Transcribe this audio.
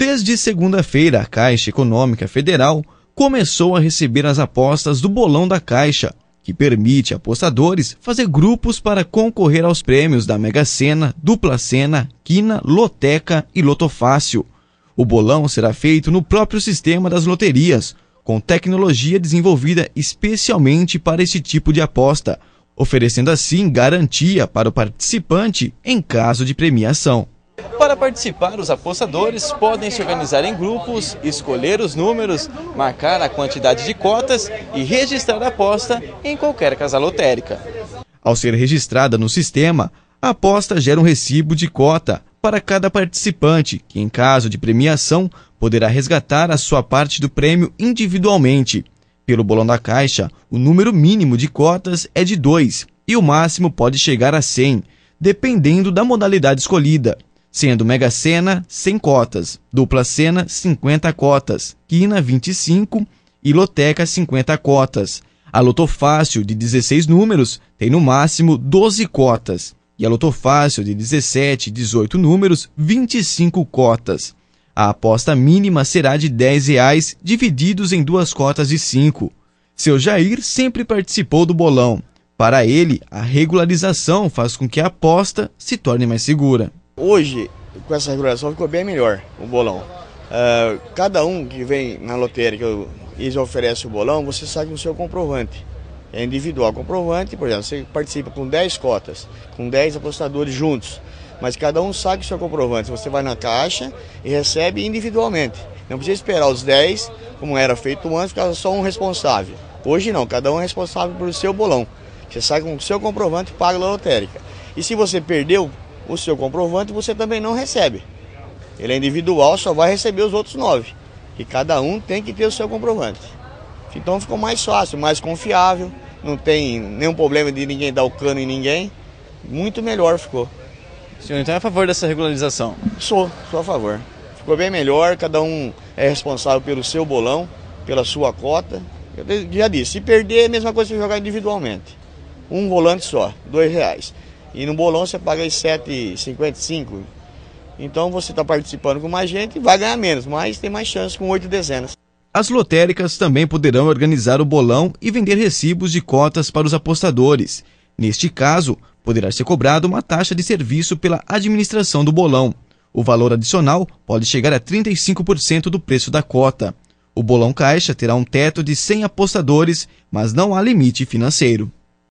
Desde segunda-feira, a Caixa Econômica Federal começou a receber as apostas do Bolão da Caixa, que permite a apostadores fazer grupos para concorrer aos prêmios da Mega Sena, Dupla Sena, Quina, Loteca e Lotofácil. O bolão será feito no próprio sistema das loterias, com tecnologia desenvolvida especialmente para esse tipo de aposta, oferecendo assim garantia para o participante em caso de premiação. Para participar, os apostadores podem se organizar em grupos, escolher os números, marcar a quantidade de cotas e registrar a aposta em qualquer casa lotérica. Ao ser registrada no sistema, a aposta gera um recibo de cota para cada participante, que em caso de premiação poderá resgatar a sua parte do prêmio individualmente. Pelo bolão da caixa, o número mínimo de cotas é de 2 e o máximo pode chegar a 100, dependendo da modalidade escolhida sendo Mega Sena 100 cotas, Dupla Sena 50 cotas, Quina 25 e Loteca 50 cotas. A Lotofácil de 16 números tem no máximo 12 cotas e a Lotofácil de 17 e 18 números 25 cotas. A aposta mínima será de R$ 10, reais, divididos em duas cotas de 5. Seu Jair sempre participou do bolão. Para ele, a regularização faz com que a aposta se torne mais segura. Hoje, com essa regulação, ficou bem melhor o bolão. Uh, cada um que vem na lotérica e oferece o bolão, você sai com o seu comprovante. É individual comprovante, por exemplo, você participa com 10 cotas, com 10 apostadores juntos, mas cada um sai com o seu comprovante. Você vai na caixa e recebe individualmente. Não precisa esperar os 10, como era feito antes, ficava só um responsável. Hoje não, cada um é responsável pelo seu bolão. Você sai com o seu comprovante e paga a lotérica. E se você perdeu, o seu comprovante, você também não recebe. Ele é individual, só vai receber os outros nove. E cada um tem que ter o seu comprovante. Então ficou mais fácil, mais confiável, não tem nenhum problema de ninguém dar o cano em ninguém. Muito melhor ficou. O senhor então é a favor dessa regularização? Sou, sou a favor. Ficou bem melhor, cada um é responsável pelo seu bolão, pela sua cota. Eu já disse, se perder é a mesma coisa que jogar individualmente. Um volante só, dois reais. E no bolão você paga 7,55. Então você está participando com mais gente e vai ganhar menos, mas tem mais chance com oito dezenas. As lotéricas também poderão organizar o bolão e vender recibos de cotas para os apostadores. Neste caso, poderá ser cobrada uma taxa de serviço pela administração do bolão. O valor adicional pode chegar a 35% do preço da cota. O bolão caixa terá um teto de 100 apostadores, mas não há limite financeiro.